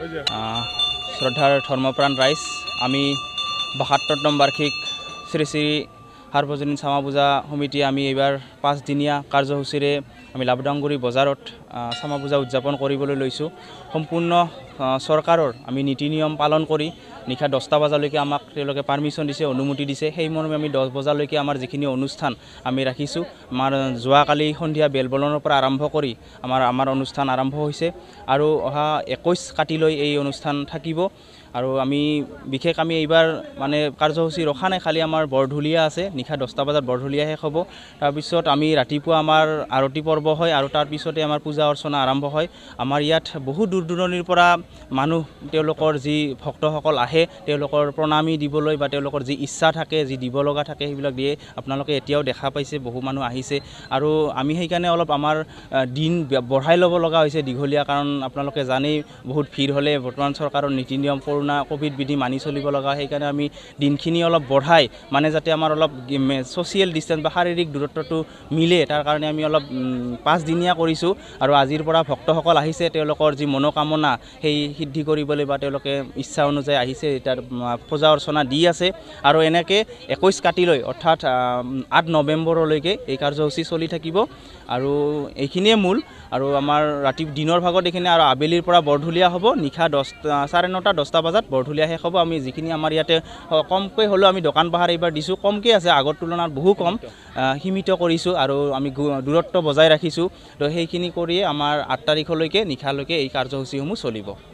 শ্ৰদ্ধাৰ ধৰ্মপ্ৰাণ ৰাইজ আমি বাসত্তৰতম বাৰ্ষিক শ্ৰী শ্ৰী সাৰ্বজনীন শ্যামা পূজা সমিতিয়ে আমি এইবাৰ পাঁচদিনীয়া কাৰ্যসূচীৰে আমি লাভডাংগুৰি বজাৰত শ্যামা পূজা উদযাপন কৰিবলৈ লৈছোঁ সম্পূৰ্ণ চৰকাৰৰ আমি নীতি নিয়ম পালন কৰি নিশা দহটা বজালৈকে আমাক তেওঁলোকে পাৰ্মিশ্যন দিছে অনুমতি দিছে সেই মৰ্মে আমি দহ বজালৈকে আমাৰ যিখিনি অনুষ্ঠান আমি ৰাখিছোঁ আমাৰ যোৱাকালি সন্ধিয়া বেলবলনৰ পৰা আৰম্ভ কৰি আমাৰ আমাৰ অনুষ্ঠান আৰম্ভ হৈছে আৰু অহা একৈছ কাতিলৈ এই অনুষ্ঠান থাকিব আৰু আমি বিশেষ আমি এইবাৰ মানে কাৰ্যসূচী ৰখা নাই খালী আমাৰ বৰঢুলীয়া আছে নিশা দহটা বজাত বৰঢুলীয়া শেষ হ'ব তাৰপিছত আমি ৰাতিপুৱা আমাৰ আৰতি পৰ্ব হয় আৰু তাৰপিছতে আমাৰ পূজা অৰ্চনা আৰম্ভ হয় আমাৰ ইয়াত বহু দূৰ দূৰণিৰ পৰা মানুহ তেওঁলোকৰ যি ভক্তসকল আহে তেওঁলোকৰ প্ৰণামী দিবলৈ বা তেওঁলোকৰ যি ইচ্ছা থাকে যি দিব লগা থাকে সেইবিলাক দিয়ে আপোনালোকে এতিয়াও দেখা পাইছে বহু মানুহ আহিছে আৰু আমি সেইকাৰণে অলপ আমাৰ দিন বঢ়াই ল'ব লগা হৈছে দীঘলীয়া কাৰণ আপোনালোকে জানেই বহুত ভিৰ হ'লে বৰ্তমান চৰকাৰৰ নীতি নিয়ম কৰোণা ক'ভিড বিধি মানি চলিব লগা সেইকাৰণে আমি দিনখিনি অলপ বঢ়াই মানে যাতে আমাৰ অলপ ছ'চিয়েল ডিষ্টেঞ্চ বা শাৰীৰিক দূৰত্বটো মিলে তাৰ কাৰণে আমি অলপ পাঁচদিনীয়া কৰিছোঁ আৰু আজিৰ পৰা ভক্তসকল আহিছে তেওঁলোকৰ যি মনোকামনা সেই সিদ্ধি কৰিবলৈ বা তেওঁলোকে ইচ্ছা অনুযায়ী আহিছে তাৰ পূজা অৰ্চনা দি আছে আৰু এনেকৈ একৈছ কাতিলৈ অৰ্থাৎ আঠ নৱেম্বৰলৈকে এই কাৰ্যসূচী চলি থাকিব আৰু এইখিনিয়ে মূল আৰু আমাৰ ৰাতি দিনৰ ভাগত এইখিনি আৰু আবেলিৰ পৰা বৰঢুলীয়া হ'ব নিশা দহটা চাৰে নটা দহটা বজাত বৰধুলীয়া শেষ হ'ব আমি যিখিনি আমাৰ ইয়াতে কমকৈ হ'লেও আমি দোকান পাহাৰ এইবাৰ দিছোঁ কমকৈ আছে আগৰ তুলনাত বহু কম সীমিত কৰিছোঁ আৰু আমি দূৰত্ব বজাই ৰাখিছোঁ তো সেইখিনি কৰিয়ে আমাৰ আঠ তাৰিখলৈকে নিশালৈকে এই কাৰ্যসূচীসমূহ চলিব